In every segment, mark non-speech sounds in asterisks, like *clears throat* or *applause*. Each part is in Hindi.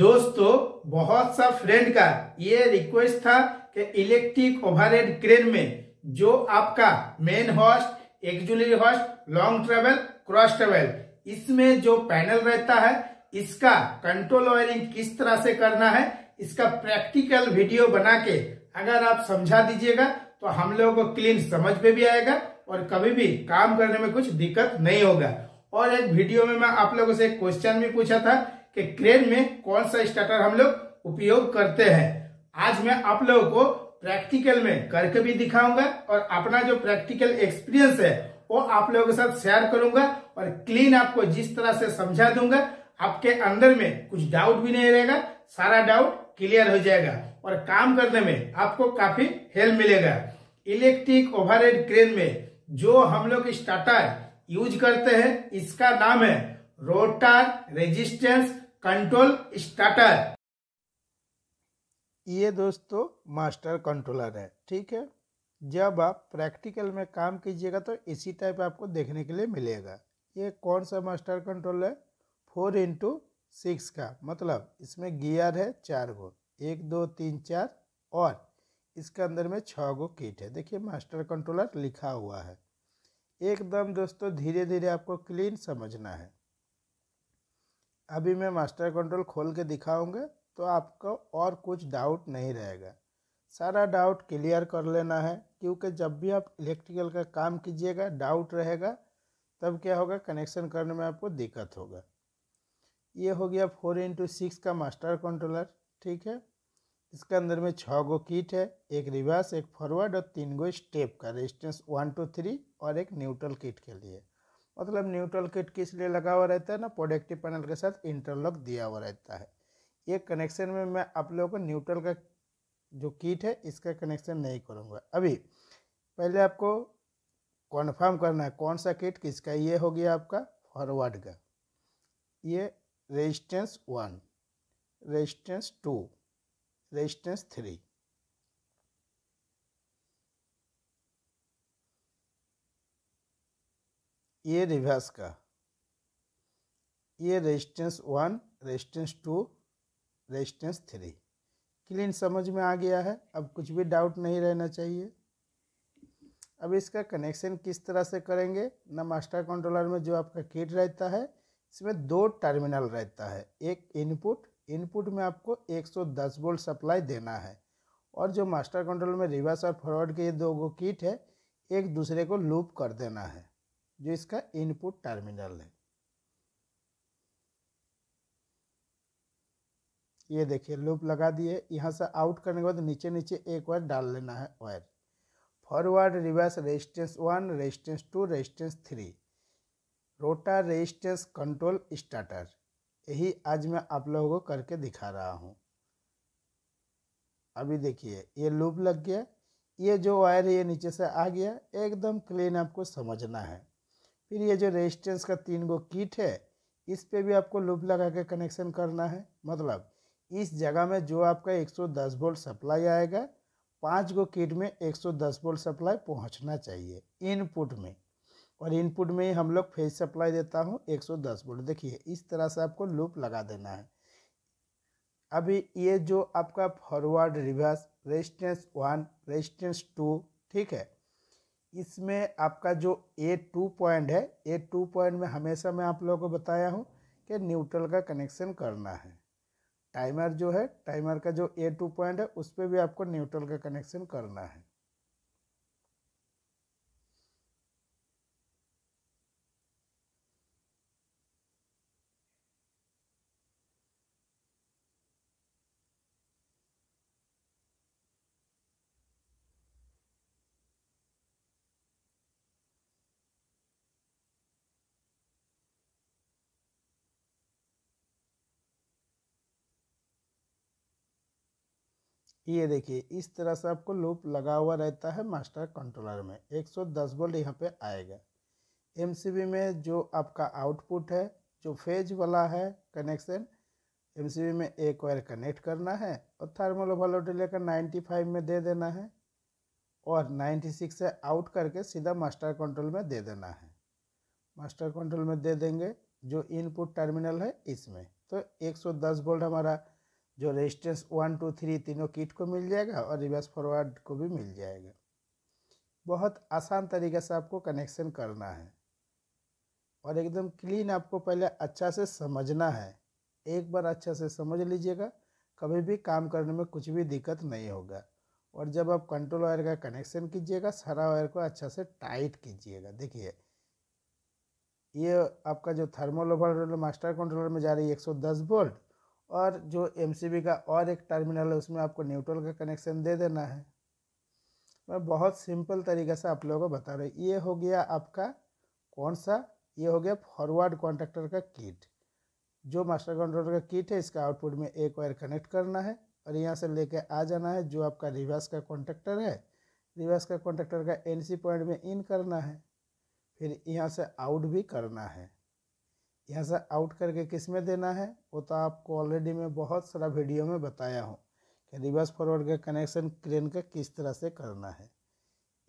दोस्तों बहुत सा फ्रेंड का ये रिक्वेस्ट था कि इलेक्ट्रिक ओवरहेड क्रेन में जो आपका main hoist auxiliary hoist long travel cross travel इसमें जो पैनल रहता है इसका कंट्रोल वायरिंग किस तरह से करना है इसका प्रैक्टिकल वीडियो बना के अगर आप समझा दीजिएगा तो हम लोगों को क्लीन समझ में भी आएगा और कभी भी काम करने में कुछ दिक्कत नहीं होगा और एक वीडियो में मैं आप लोगों से क्वेश्चन भी पूछा था कि क्रेन में कौन सा स्टार्टर हम लोग उपयोग करते हैं आज मैं आप लोगों को प्रैक्टिकल में करके भी दिखाऊंगा और अपना जो प्रैक्टिकल एक्सपीरियंस है वो आप लोगों के साथ शेयर करूंगा और क्लीन आपको जिस तरह से समझा दूंगा आपके अंदर में कुछ डाउट भी नहीं रहेगा सारा डाउट क्लियर हो जाएगा और काम करने में आपको काफी हेल्प मिलेगा इलेक्ट्रिक ओवरहेड क्रेन में जो हम लोग स्टार्टर यूज करते हैं इसका नाम है रोटर रेजिस्टेंस कंट्रोल स्टार्टर ये दोस्तों मास्टर कंट्रोलर है ठीक है जब आप प्रैक्टिकल में काम कीजिएगा तो इसी टाइप आपको देखने के लिए मिलेगा ये कौन सा मास्टर कंट्रोल है फोर इंटू सिक्स का मतलब इसमें गियर है चार गो एक दो तीन चार और इसके अंदर में छः गो किट है देखिए मास्टर कंट्रोलर लिखा हुआ है एकदम दोस्तों धीरे धीरे आपको क्लीन समझना है अभी मैं मास्टर कंट्रोल खोल के दिखाऊंगा तो आपको और कुछ डाउट नहीं रहेगा सारा डाउट क्लियर कर लेना है क्योंकि जब भी आप इलेक्ट्रिकल का काम कीजिएगा डाउट रहेगा तब क्या होगा कनेक्शन करने में आपको दिक्कत होगा ये हो गया फोर इंटू सिक्स का मास्टर कंट्रोलर ठीक है इसके अंदर में छः गो किट है एक रिवर्स एक फॉरवर्ड और तीन गो स्टेप का रेजिस्टेंस वन टू थ्री और एक न्यूट्रल किट के लिए मतलब न्यूट्रल किट किस लिए लगा हुआ रहता है ना प्रोडक्टिव पैनल के साथ इंटरलॉक दिया हुआ रहता है ये कनेक्शन में मैं आप लोगों को न्यूट्रल का जो किट है इसका कनेक्शन नहीं करूँगा अभी पहले आपको कॉन्फर्म करना है कौन सा किट किसका ये हो गया आपका फॉरवर्ड का ये resistance one resistance two resistance three ये रिवर्स का ये resistance one resistance two resistance three clean समझ में आ गया है अब कुछ भी डाउट नहीं रहना चाहिए अब इसका कनेक्शन किस तरह से करेंगे ना मास्टर कंट्रोलर में जो आपका किट रहता है इसमें दो टर्मिनल रहता है एक इनपुट इनपुट में आपको 110 वोल्ट सप्लाई देना है और जो मास्टर कंट्रोल में रिवर्स और फॉरवर्ड के ये दो किट है एक दूसरे को लूप कर देना है जो इसका इनपुट टर्मिनल है ये देखिए लूप लगा दिए यहाँ से आउट करने के बाद नीचे नीचे एक वायर डाल लेना है wire forward reverse resistance one resistance two resistance three rotor resistance control starter यही आज मैं आप लोगों को करके दिखा रहा हूँ अभी देखिए ये लूप लग गया ये जो वायर है ये नीचे से आ गया एकदम क्लीन आपको समझना है फिर ये जो रेजिस्टेंस का तीन गो किट है इस पे भी आपको लूप लगा के कनेक्शन करना है मतलब इस जगह में जो आपका 110 वोल्ट सप्लाई आएगा पाँच गो किट में 110 वोल्ट सप्लाई पहुंचना चाहिए इनपुट में और इनपुट में ही हम लोग फेज सप्लाई देता हूँ 110 वोल्ट देखिए इस तरह से आपको लूप लगा देना है अभी ये जो आपका forward reverse resistance one resistance two ठीक है इसमें आपका जो ए टू पॉइंट है ए टू पॉइंट में हमेशा मैं आप लोगों को बताया हूँ कि न्यूट्रल का कनेक्शन करना है टाइमर जो है टाइमर का जो ए टू पॉइंट है उस पर भी आपको न्यूट्रल का कनेक्शन करना है ये देखिए इस तरह से आपको लूप लगा हुआ रहता है मास्टर कंट्रोलर में 110 वोल्ट यहाँ पे आएगा एमसीबी में जो आपका आउटपुट है जो फेज वाला है कनेक्शन एमसीबी में एक वायर कनेक्ट करना है और थर्मल ओवरलोड लेकर 95 में दे देना है और 96 से आउट करके सीधा मास्टर कंट्रोल में दे देना है मास्टर कंट्रोल में दे देंगे जो इनपुट टर्मिनल है इसमें तो एक वोल्ट हमारा जो रेजिस्टेंस वन टू थ्री तीनों किट को मिल जाएगा और रिवर्स फॉरवर्ड को भी मिल जाएगा बहुत आसान तरीके से आपको कनेक्शन करना है और एकदम क्लीन आपको पहले अच्छा से समझना है एक बार अच्छा से समझ लीजिएगा कभी भी काम करने में कुछ भी दिक्कत नहीं होगा और जब आप कंट्रोल वायर का कनेक्शन कीजिएगा सारा वायर को अच्छा से टाइट कीजिएगा देखिए ये आपका जो थर्मोलोबल मास्टर कंट्रोलर में जा रही है दस वोल्ट और जो एम का और एक टर्मिनल है उसमें आपको न्यूट्रल का कनेक्शन दे देना है मैं बहुत सिंपल तरीके से आप लोगों को बता रहा हूँ ये हो गया आपका कौन सा ये हो गया फॉरवर्ड कॉन्ट्रैक्टर का किट जो मास्टर कंट्रोलर का किट है इसका आउटपुट में एक वायर कनेक्ट करना है और यहाँ से लेके आ जाना है जो आपका रिवर्स का कॉन्ट्रैक्टर है रिवर्स का कॉन्ट्रैक्टर का एनसी पॉइंट में इन करना है फिर यहाँ से आउट भी करना है यहाँ से आउट करके किस में देना है वो तो आपको ऑलरेडी मैं बहुत सारा वीडियो में बताया हूँ कि रिवर्स फॉरवर्ड का कनेक्शन क्रेन का किस तरह से करना है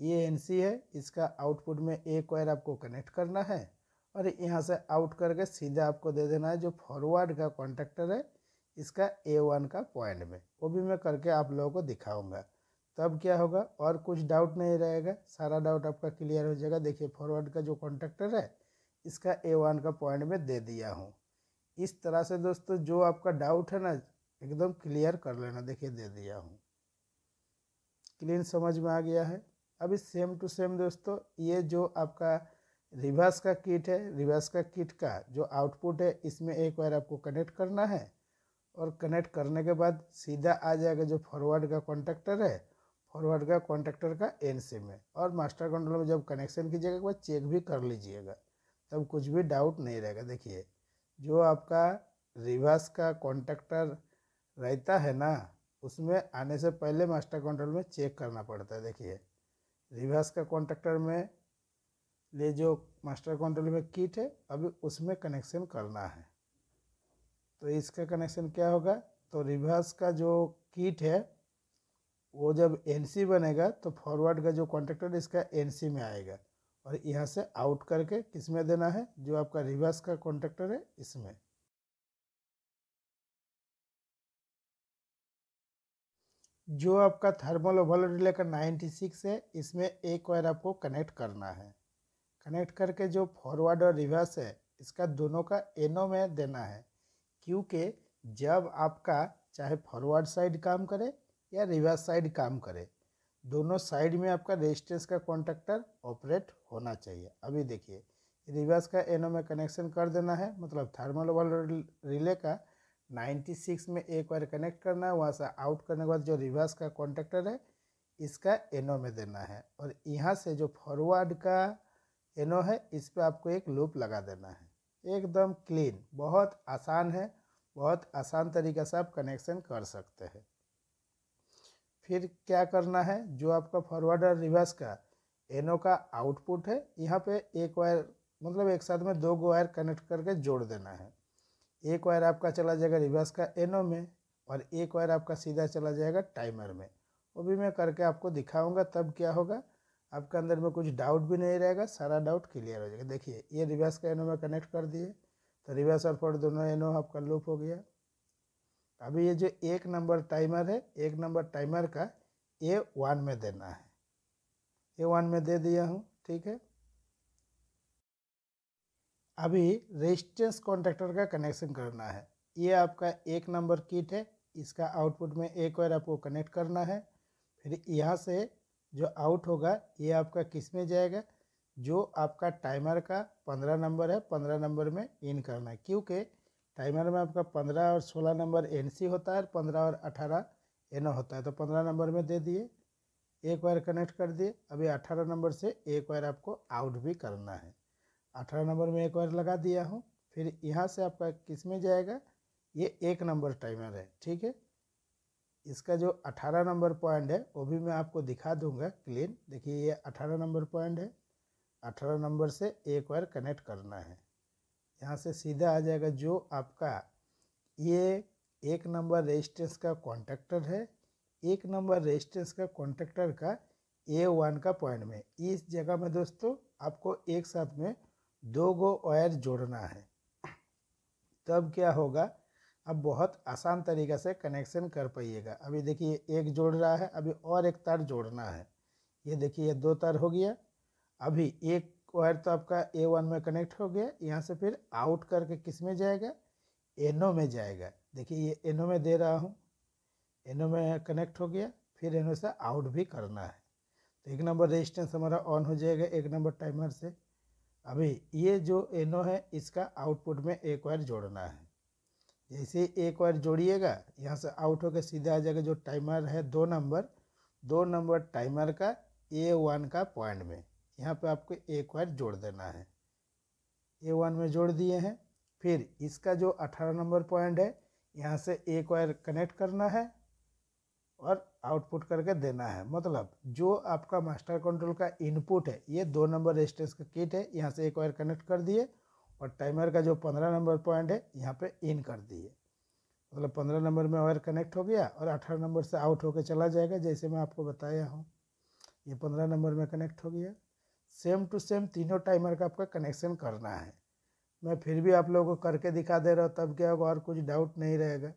ये एन है इसका आउटपुट में एक वायर आपको कनेक्ट करना है और यहाँ से आउट करके सीधा आपको दे देना है जो फॉरवर्ड का कॉन्टेक्टर है इसका ए वन का पॉइंट में वो भी मैं करके आप लोगों को दिखाऊंगा तब क्या होगा और कुछ डाउट नहीं रहेगा सारा डाउट आपका क्लियर हो जाएगा देखिए फॉरवर्ड का जो कॉन्टेक्टर है इसका ए वन का पॉइंट में दे दिया हूँ इस तरह से दोस्तों जो आपका डाउट है ना एकदम क्लियर कर लेना देखिए दे दिया हूँ क्लीन समझ में आ गया है अभी सेम टू सेम दोस्तों ये जो आपका रिवर्स का किट है रिवर्स का किट का जो आउटपुट है इसमें एक बार आपको कनेक्ट करना है और कनेक्ट करने के बाद सीधा आ जाएगा जो फॉरवर्ड का कॉन्टेक्टर है फॉरवर्ड का कॉन्टेक्टर का एन सिम है और मास्टर कंट्रोल में जब कनेक्शन कीजिएगा एक बार चेक भी कर लीजिएगा तब कुछ भी डाउट नहीं रहेगा देखिए जो आपका रिवर्स का कॉन्ट्रैक्टर रहता है ना उसमें आने से पहले मास्टर कंट्रोल में चेक करना पड़ता है देखिए रिवर्स का कॉन्ट्रैक्टर में ले जो मास्टर कंट्रोल में किट है अभी उसमें कनेक्शन करना है तो इसका कनेक्शन क्या होगा तो रिवर्स का जो किट है वो जब एनसी बनेगा तो फॉरवर्ड का जो कॉन्ट्रैक्टर इसका एनसी में आएगा और यहाँ से आउट करके किस में देना है जो आपका रिवर्स का कॉन्ट्रेक्टर है इसमें जो आपका थर्मल ओवल रिले 96 है इसमें एक वायर आपको कनेक्ट करना है कनेक्ट करके जो फॉरवर्ड और रिवर्स है इसका दोनों का एनो में देना है क्योंकि जब आपका चाहे फॉरवर्ड साइड काम करे या रिवर्स साइड काम करे दोनों साइड में आपका रेजिस्टेंस का कॉन्टेक्टर ऑपरेट होना चाहिए अभी देखिए रिवर्स का एनओ में कनेक्शन कर देना है मतलब थर्मल वाल रिले का 96 में एक बार कनेक्ट करना है वहाँ से आउट करने के बाद जो रिवर्स का कॉन्टेक्टर है इसका एनओ में देना है और यहाँ से जो फॉरवर्ड का एनओ है इस पर आपको एक लूप लगा देना है एकदम क्लीन बहुत आसान है बहुत आसान तरीके से आप कनेक्शन कर सकते हैं फिर क्या करना है जो आपका फॉरवर्ड और रिवर्स का एनओ का आउटपुट है यहाँ पे एक वायर मतलब एक साथ में दो वायर कनेक्ट करके जोड़ देना है एक वायर आपका चला जाएगा रिवर्स का एनओ में और एक वायर आपका सीधा चला जाएगा टाइमर में वो भी मैं करके आपको दिखाऊंगा तब क्या होगा आपके अंदर में कुछ डाउट भी नहीं रहेगा सारा डाउट क्लियर हो जाएगा देखिए ये रिवर्स का एनओ में कनेक्ट कर दिए तो रिवर्स और फोर्ड दोनों एनओ आपका लूप हो गया अभी ये जो एक नंबर टाइमर है एक नंबर टाइमर का ए वन में देना है ए वन में दे दिया हूँ ठीक है अभी रेजिस्टेंस कॉन्ट्रैक्टर का कनेक्शन करना है ये आपका एक नंबर किट है इसका आउटपुट में एक वायर आपको कनेक्ट करना है फिर यहाँ से जो आउट होगा ये आपका किस में जाएगा जो आपका टाइमर का पंद्रह नंबर है पंद्रह नंबर में इन करना है क्योंकि टाइमर में आपका पंद्रह और सोलह नंबर एन सी होता है और पंद्रह और अठारह एन होता है तो पंद्रह नंबर में दे दिए एक वायर कनेक्ट कर दिए अभी अठारह नंबर से एक वायर आपको आउट भी करना है अठारह नंबर में एक वायर लगा दिया हूँ फिर यहाँ से आपका किस में जाएगा ये एक नंबर टाइमर है ठीक है इसका जो अठारह नंबर पॉइंट है वो भी मैं आपको दिखा दूंगा क्लीन देखिए ये अठारह नंबर पॉइंट है अठारह नंबर से एक वायर कनेक्ट करना है यहाँ से सीधा आ जाएगा जो आपका ये एक नंबर रेजिस्टेंस का कॉन्टेक्टर है एक नंबर रेजिस्टेंस का कॉन्टेक्टर का ए वन का पॉइंट में इस जगह में दोस्तों आपको एक साथ में दो गो वायर जोड़ना है तब क्या होगा अब बहुत आसान तरीक़े से कनेक्शन कर पाइएगा अभी देखिए एक जोड़ रहा है अभी और एक तार जोड़ना है ये देखिए ये दो तार हो गया अभी एक वायर तो आपका ए वन में कनेक्ट हो गया यहाँ से फिर आउट करके किस में जाएगा एनो में जाएगा देखिए ये एनो में दे रहा हूँ एनो में कनेक्ट हो गया फिर एनो से आउट भी करना है तो एक नंबर रेजिस्टेंस हमारा ऑन हो जाएगा एक नंबर टाइमर से अभी ये जो एनो है इसका आउटपुट में एक वायर जोड़ना है जैसे एक वायर जोड़िएगा यहाँ से आउट होकर सीधा आ जाएगा जो टाइमर है दो नंबर दो नंबर टाइमर का ए वन का पॉइंट में यहाँ पे आपको एक वायर जोड़ देना है ए वन में जोड़ दिए हैं फिर इसका जो अठारह नंबर पॉइंट है यहाँ से एक वायर कनेक्ट करना है और आउटपुट करके देना है मतलब जो आपका मास्टर कंट्रोल का इनपुट है ये दो नंबर रेजिस्टेंस का किट है यहाँ से एक वायर कनेक्ट कर दिए और टाइमर का जो पंद्रह नंबर पॉइंट है यहाँ पे इन कर दिए मतलब पंद्रह नंबर में वायर कनेक्ट हो गया और अठारह नंबर से आउट होकर चला जाएगा जैसे मैं आपको बताया हूँ ये पंद्रह नंबर में कनेक्ट हो गया सेम टू सेम तीनों टाइमर का आपका कनेक्शन करना है मैं फिर भी आप लोगों को करके दिखा दे रहा हूँ तब क्या होगा और कुछ डाउट नहीं रहेगा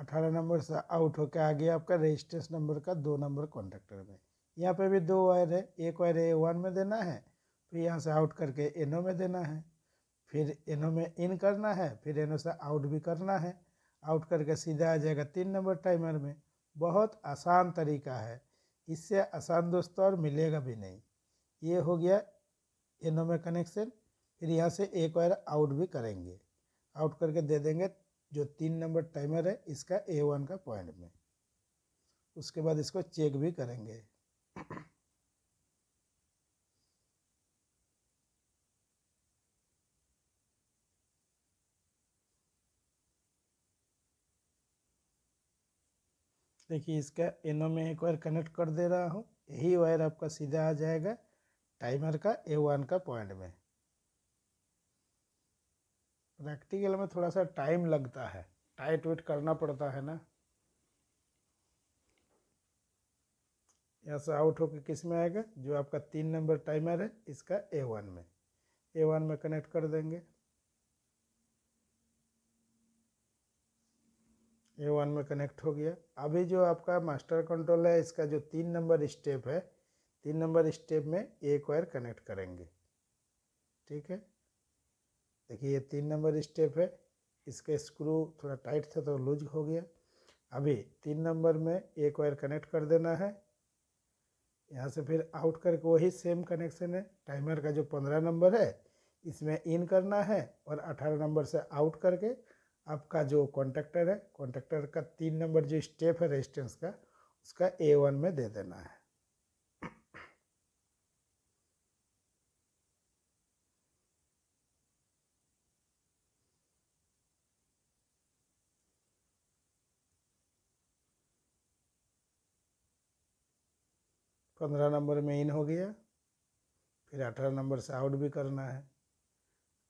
अठारह नंबर से आउट होकर आ गया आपका रजिस्ट्रेशन नंबर का दो नंबर कॉन्ट्रेक्टर में यहाँ पे भी दो वायर है एक वायर ए वन में देना है फिर यहाँ से आउट करके एनओ में देना है फिर एनो में इन करना है फिर एनो से आउट भी करना है आउट करके सीधा आ जाएगा तीन नंबर टाइमर में बहुत आसान तरीका है इससे आसान दोस्तों और मिलेगा भी नहीं ये हो गया एनो में कनेक्शन फिर यहाँ से एक वायर आउट भी करेंगे आउट करके दे देंगे जो तीन नंबर टाइमर है इसका ए वन का पॉइंट में उसके बाद इसको चेक भी करेंगे देखिए इसका एनो में एक वायर कनेक्ट कर दे रहा हूँ यही वायर आपका सीधा आ जाएगा टाइमर का ए वन का पॉइंट में प्रैक्टिकल में थोड़ा सा टाइम लगता है टाइट वेट करना पड़ता है ना यहाँ से आउट होकर किस में आएगा जो आपका तीन नंबर टाइमर है इसका ए वन में ए वन में कनेक्ट कर देंगे ए वन में कनेक्ट हो गया अभी जो आपका मास्टर कंट्रोल है इसका जो तीन नंबर स्टेप है तीन नंबर स्टेप में एक वायर कनेक्ट करेंगे ठीक है देखिए ये तीन नंबर स्टेप है इसके स्क्रू थोड़ा टाइट था तो लूज हो गया अभी तीन नंबर में एक वायर कनेक्ट कर देना है यहाँ से फिर आउट करके वही सेम कनेक्शन है टाइमर का जो पंद्रह नंबर है इसमें इन करना है और अठारह नंबर से आउट करके आपका जो कॉन्ट्रैक्टर है कॉन्ट्रैक्टर का तीन नंबर जो स्टेप है रेजिस्टेंस का उसका ए वन में दे देना है पंद्रह नंबर में इन हो गया फिर अठारह नंबर से आउट भी करना है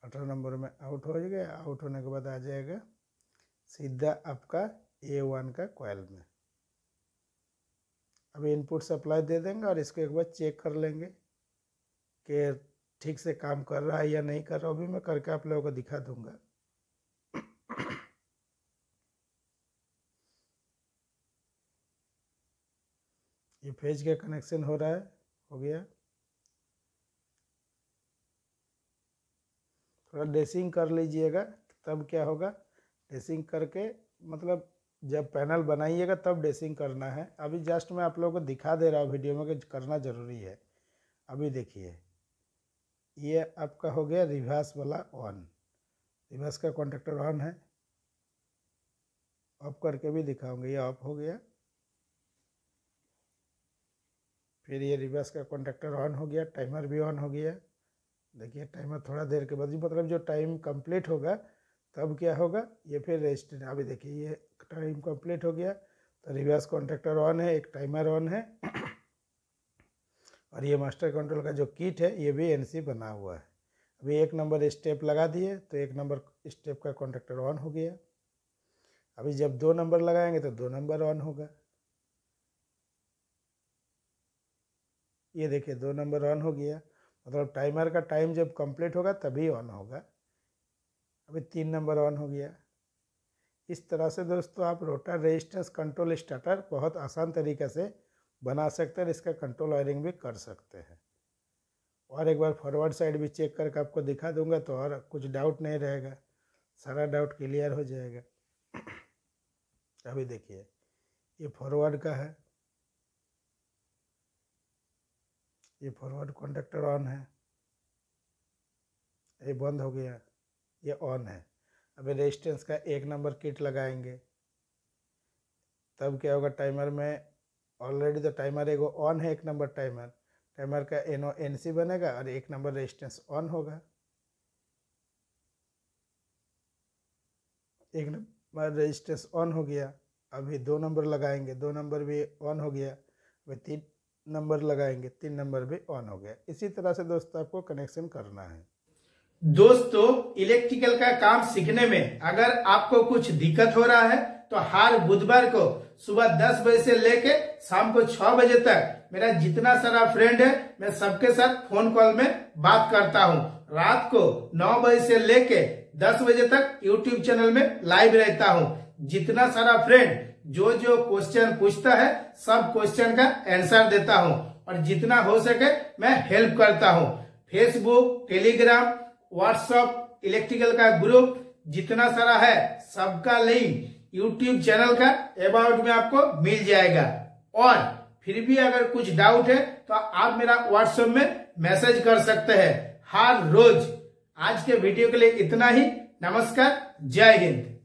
अठारह नंबर में आउट हो जाएगा आउट होने के बाद आ जाएगा सीधा आपका ए वन का कॉयल में अब इनपुट सप्लाई दे देंगे और इसको एक बार चेक कर लेंगे कि ठीक से काम कर रहा है या नहीं कर रहा अभी मैं करके आप लोगों को दिखा दूंगा ये फेज का कनेक्शन हो रहा है हो गया अगर डेसिंग कर लीजिएगा तब क्या होगा ड्रेसिंग करके मतलब जब पैनल बनाइएगा तब ड्रेसिंग करना है अभी जस्ट मैं आप लोगों को दिखा दे रहा हूँ वीडियो में कि करना ज़रूरी है अभी देखिए ये आपका हो गया रिवर्स वाला ऑन रिवर्स का कॉन्ट्रेक्टर ऑन है ऑफ करके भी दिखाऊंगा ये ऑफ हो गया फिर ये रिवर्स का कॉन्ट्रेक्टर ऑन हो गया टाइमर भी ऑन हो गया देखिए टाइमर थोड़ा देर के बाद मतलब जो टाइम कंप्लीट होगा तब क्या होगा ये फिर रजिस्टर अभी देखिए ये टाइम कंप्लीट हो गया तो रिवर्स कॉन्ट्रेक्टर ऑन है एक टाइमर ऑन है और ये मास्टर कंट्रोल का जो किट है ये भी एनसी बना हुआ है अभी एक नंबर स्टेप लगा दिए तो एक नंबर स्टेप का कॉन्ट्रेक्टर ऑन हो गया अभी जब दो नंबर लगाएंगे तो दो नंबर ऑन होगा ये देखिए दो नंबर ऑन हो गया मतलब टाइमर का टाइम जब कंप्लीट होगा तभी ऑन होगा अभी तीन नंबर ऑन हो गया इस तरह से दोस्तों आप रोटर रेजिस्टेंस कंट्रोल स्टार्टर बहुत आसान तरीके से बना सकते हैं इसका कंट्रोल वायरिंग भी कर सकते हैं और एक बार फॉरवर्ड साइड भी चेक करके आपको दिखा दूंगा तो और कुछ डाउट नहीं रहेगा सारा डाउट क्लियर हो जाएगा *clears throat* अभी देखिए ये फॉरवर्ड का है ये फॉरवर्ड कंडक्टर ऑन है ये बंद हो गया ये ऑन है अभी रेजिस्टेंस का एक नंबर किट लगाएंगे तब क्या होगा टाइमर में ऑलरेडी तो टाइमर एगो ऑन है एक नंबर टाइमर टाइमर का एन ओ एन सी बनेगा और एक नंबर रेजिस्टेंस ऑन होगा एक नंबर रेजिस्टेंस ऑन हो गया अभी दो नंबर लगाएंगे दो नंबर भी ऑन हो गया अभी तीन नंबर लगाएंगे तीन नंबर भी ऑन हो गया इसी तरह से दोस्तों आपको कनेक्शन करना है दोस्तों इलेक्ट्रिकल का काम सीखने में अगर आपको कुछ दिक्कत हो रहा है तो हर बुधवार को सुबह दस बजे से लेके शाम को छह बजे तक मेरा जितना सारा फ्रेंड है मैं सबके साथ फोन कॉल में बात करता हूँ रात को नौ बजे से लेके दस बजे तक यूट्यूब चैनल में लाइव रहता हूँ जितना सारा फ्रेंड जो जो क्वेश्चन पूछता है सब क्वेश्चन का आंसर देता हूँ और जितना हो सके मैं हेल्प करता हूँ फेसबुक टेलीग्राम व्हाट्सएप इलेक्ट्रिकल का ग्रुप जितना सारा है सबका लिंक यूट्यूब चैनल का अबाउट में आपको मिल जाएगा और फिर भी अगर कुछ डाउट है तो आप मेरा व्हाट्सएप में मैसेज कर सकते हैं हर रोज आज के वीडियो के लिए इतना ही नमस्कार जय हिंद